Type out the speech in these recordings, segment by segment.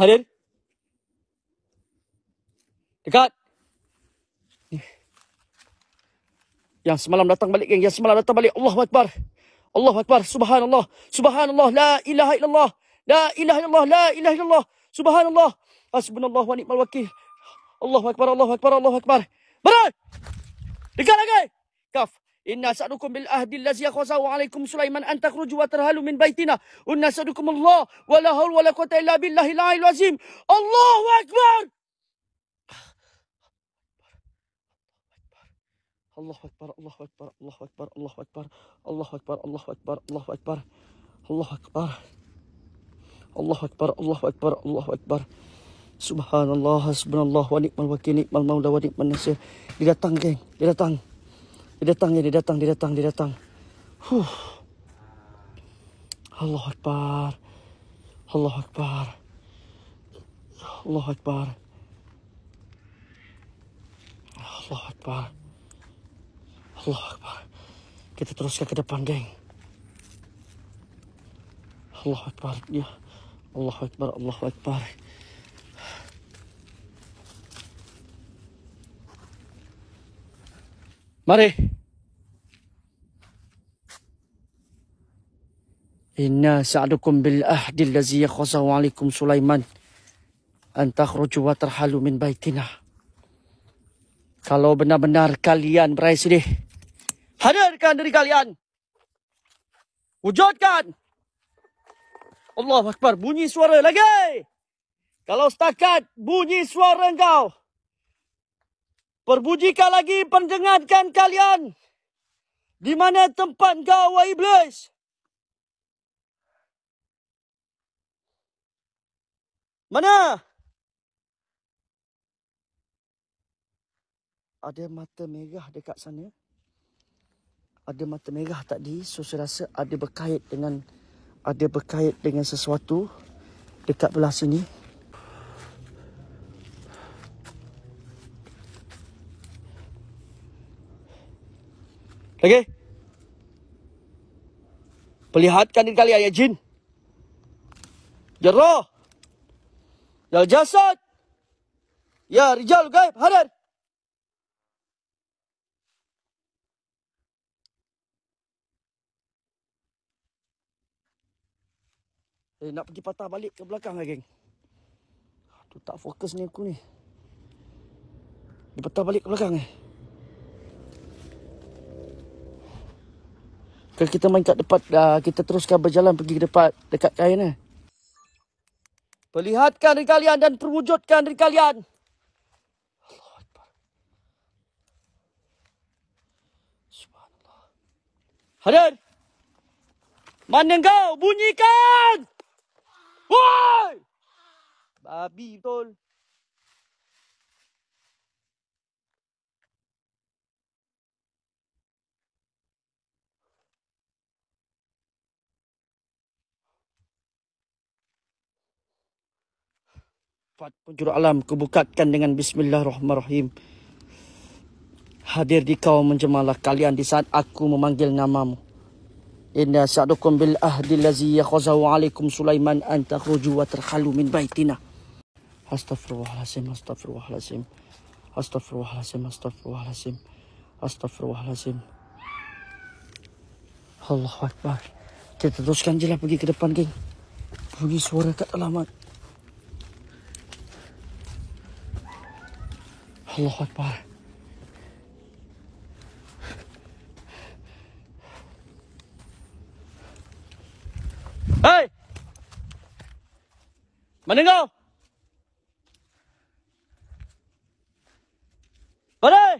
Hadir. Dekat. Yang semalam datang balik geng. Yang semalam datang balik. Allahu Akbar. Allahu Akbar. Subhanallah. Subhanallah. La ilaha illallah. La ilaha illallah. La ilaha illallah. Subhanallah. Hasbunallah wa ni'mal wakil. Allahu Akbar. Allahu Akbar. Allahu Akbar. Berat. Dekat lagi. Kaf. Inna sa'adukum bil ahdi allazi akhwasa wa alaikum Sulaiman an takhruju wa tarhalu min baitina. Inna sa'adukum Allah wa la hawla wa la quwwata illa billahi al azim. Allahu akbar. Allahu akbar. Allahu akbar. Allahu akbar. Allahu akbar. Allahu akbar. Allahu akbar. Allahu akbar. Allahu akbar. Allahu akbar. Allahu akbar. Allahu akbar. Subhanallah, subhanallah wa ni'mal wakil, ni'mal maula wa ni'mal nasir. Dia datang, geng. Dia datang. Dia datang ya, dia datang, dia datang, dia datang. Huh. Allah Akbar. Allah Akbar. Allah Akbar. Allah Akbar. Allah Akbar. Kita teruskan ke depan, geng. Allah Akbar. Ya. Allah Akbar. Allah Akbar. Allah Akbar. Mari. Inna sa'adukum bil ahdi allazi yakhuzahu alaikum Sulaiman an takhruju wa tarhalu min baitina. Kalau benar-benar kalian berai sini, hadirkan diri kalian. Wujudkan. Allah Akbar, bunyi suara lagi. Kalau setakat bunyi suara engkau. Perbujikan lagi pendengarkan kalian. Di mana tempat kau, wahai iblis? Mana? Ada mata merah dekat sana. Ada mata merah tadi. So, saya rasa ada berkait dengan... Ada berkait dengan sesuatu. Dekat belah sini. Lagi. Perlihatkan diri kalian ya jin. Jero, roh. Ya jasad. Ya rijal gaib hadir. Eh, nak pergi patah balik ke belakang lah, geng. Tu tak fokus ni aku ni. Dia patah balik ke belakang ni. Eh. Kan kita main kat depan dah Kita teruskan berjalan pergi ke depan Dekat kain eh Perlihatkan diri kalian dan perwujudkan diri kalian Hadir Mana kau? Bunyikan Woi Babi betul Fat penjuru alam kubukatkan dengan bismillahirrahmanirrahim. Hadir di kau menjemalah kalian di saat aku memanggil namamu. Inna sa'dukum bil ahdi lazi yakhazahu alaikum Sulaiman an takhruju wa terkhalu min baitina. Astaghfirullahalazim, astaghfirullahalazim. Astaghfirullahalazim, astaghfirullahalazim. Astaghfirullahalazim. Allahu Akbar. Kita teruskan jelah pergi ke depan, geng. Bunyi suara kat alamat. الله أكبر Ê Mày đứng không Vào đây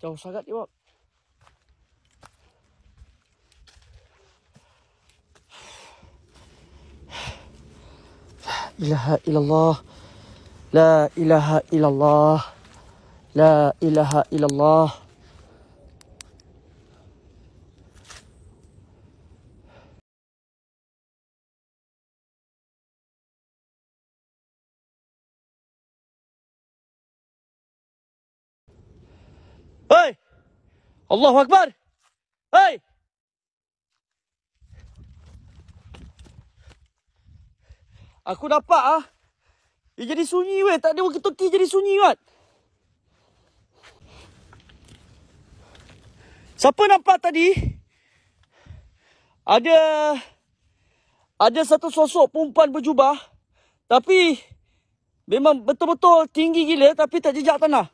Trời sao gắt đi bọn إله إلا الله لا إله إلا الله لا إله إلا الله الله أكبر hey! Aku dapat ah. Dia eh, jadi sunyi weh. Tak ada waktu jadi sunyi kot. Siapa nampak tadi? Ada ada satu sosok perempuan berjubah tapi memang betul-betul tinggi gila tapi tak jejak tanah.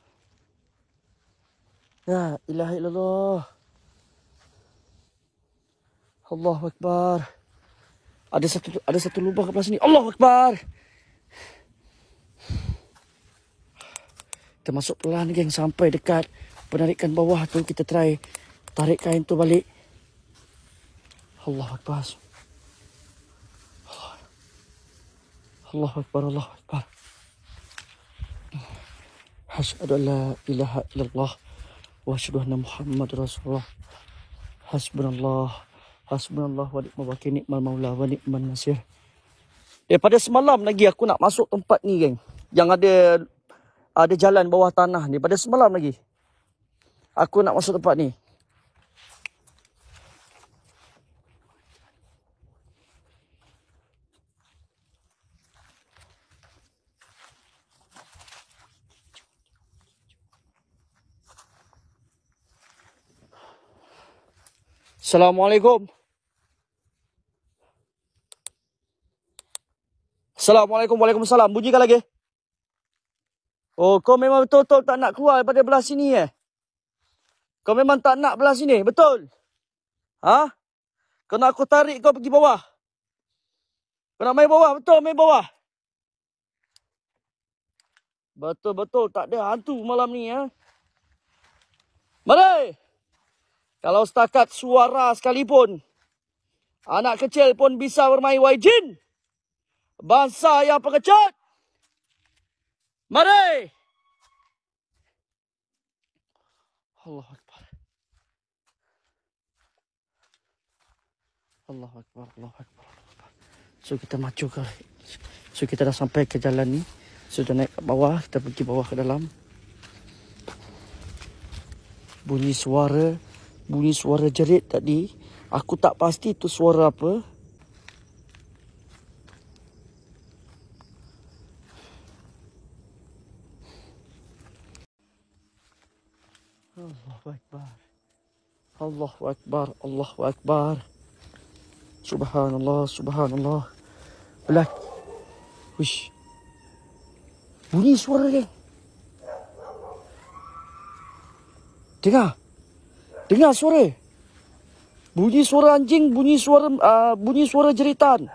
Ya, ilah illallah. Allahu akbar ada satu ada satu lubang kat sini. Allahu akbar. Kita masuk pelan geng sampai dekat penarikan bawah tu kita try tarik kain tu balik. Allahu akbar. Allahu Allah akbar Allahu akbar. Hasbi la ilaha illallah wa asyhadu anna rasulullah. Hasbunallah. Hasbunallah wa ni'mal wakil ni'mal maula wa ni'mal nasir. Daripada eh, semalam lagi aku nak masuk tempat ni geng. Yang ada ada jalan bawah tanah ni. Pada semalam lagi. Aku nak masuk tempat ni. Assalamualaikum. Assalamualaikum, Waalaikumsalam. Bunyikan lagi. Oh, kau memang betul-betul tak nak keluar daripada belah sini eh? Kau memang tak nak belah sini, betul? Ha? Kau nak aku tarik kau pergi bawah? Kau nak main bawah, betul main bawah? Betul-betul tak ada hantu malam ni eh? Mari! Kalau setakat suara sekalipun, anak kecil pun bisa bermain wajin bangsa yang pengecut. Mari. Allah Akbar. Allah Akbar. Allah Akbar. So kita maju ke. So kita dah sampai ke jalan ni. So kita naik ke bawah. Kita pergi bawah ke dalam. Bunyi suara. Bunyi suara jerit tadi. Aku tak pasti tu suara apa. Allahu Akbar, Allahu Akbar. Subhanallah, Subhanallah. Belak. Wish. Bunyi suara geng. Dengar. Dengar suara. Bunyi suara anjing, bunyi suara uh, bunyi suara jeritan.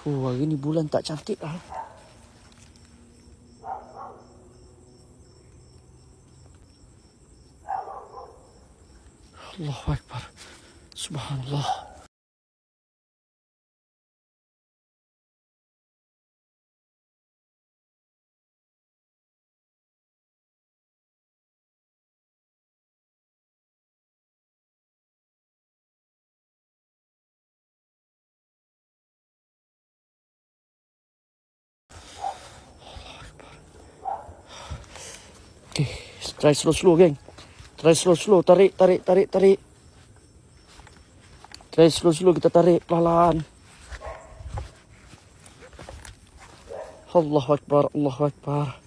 Fuh, hari ni bulan tak cantik lah. Allahu Akbar. Subhanallah. Okay, try slow, gang. again. Try slow-slow. Tarik, tarik, tarik, tarik. Try slow-slow kita tarik pelan. Allahu Akbar, Allahu Akbar.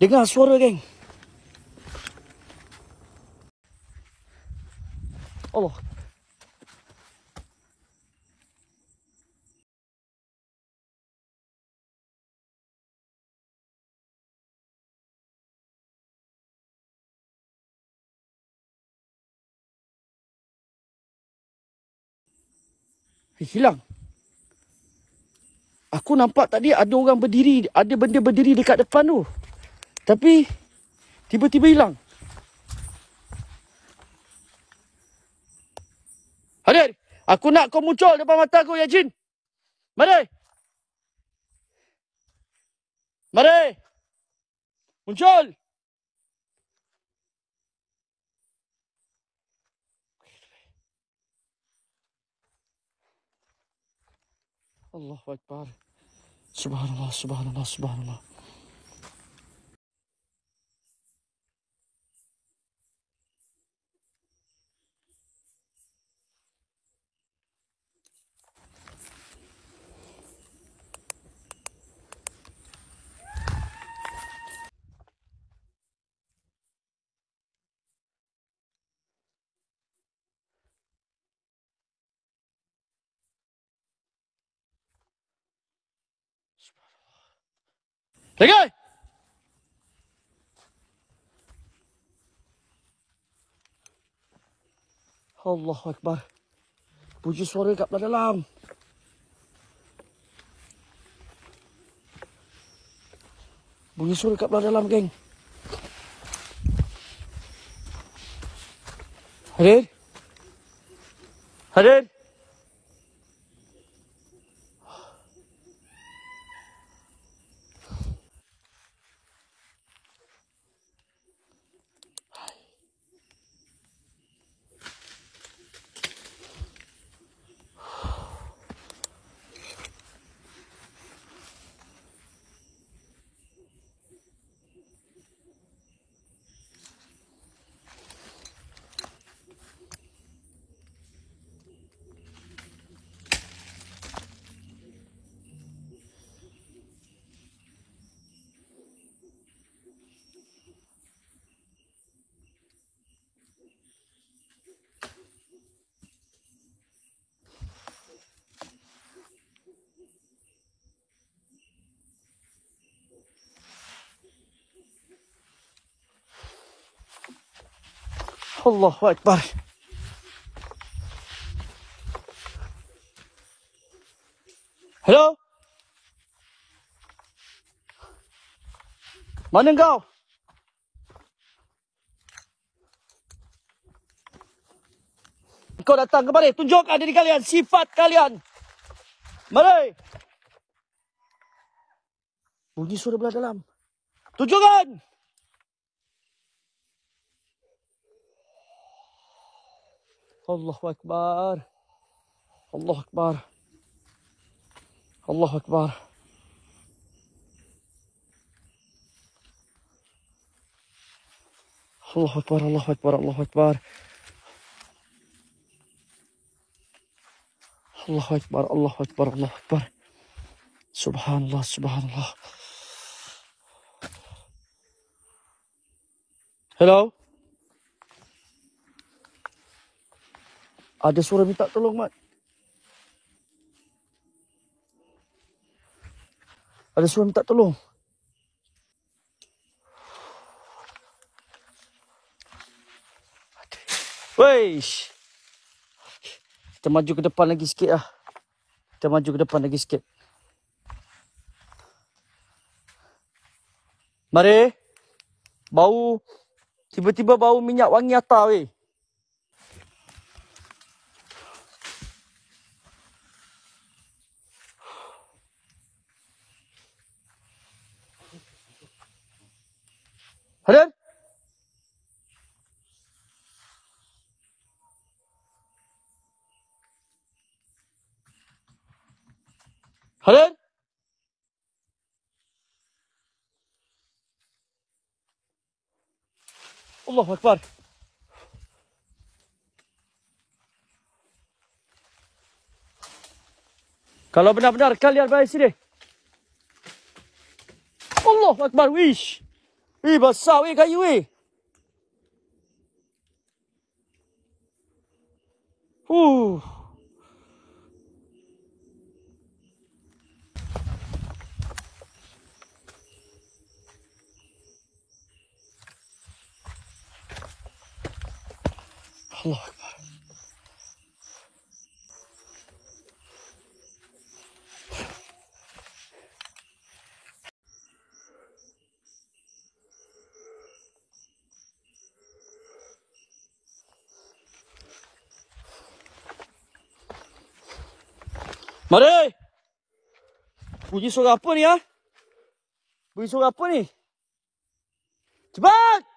Dengar suara, geng. hilang. Aku nampak tadi ada orang berdiri, ada benda berdiri dekat depan tu. Tapi tiba-tiba hilang. Hadir, aku nak kau muncul depan mata aku, Yajin. Mari. Mari. Muncul. Allah Allahu Ekber. Subhanallah, Subhanallah, Subhanallah. Ligge! Allah akbar. Puji suara kat belah dalam. Bunyi suara kat belah dalam, geng. Hadir. Hadir. Allahu Akbar. Hello? Mana kau? Kau datang kemari. Tunjukkan diri kalian. Sifat kalian. Mari. Bunyi suara belah dalam. Tunjukkan. Tunjukkan. الله أكبر الله أكبر الله أكبر الله أكبر الله أكبر الله أكبر الله أكبر الله أكبر الله أكبر سبحان الله سبحان الله Hello Ada suara minta tolong, Mat. Ada suara minta tolong. Weish. Kita maju ke depan lagi sikit lah. Kita maju ke depan lagi sikit. Mari. Bau. Tiba-tiba bau minyak wangi atas weh. هلال هلال الله اكبر Kalau benar-benar kalian baik sini Allah Akbar wish 日本少尉跟一位。Uh. Allah Mari. Bunyi suara apa ni ha? Bunyi suara apa ni? Cepat!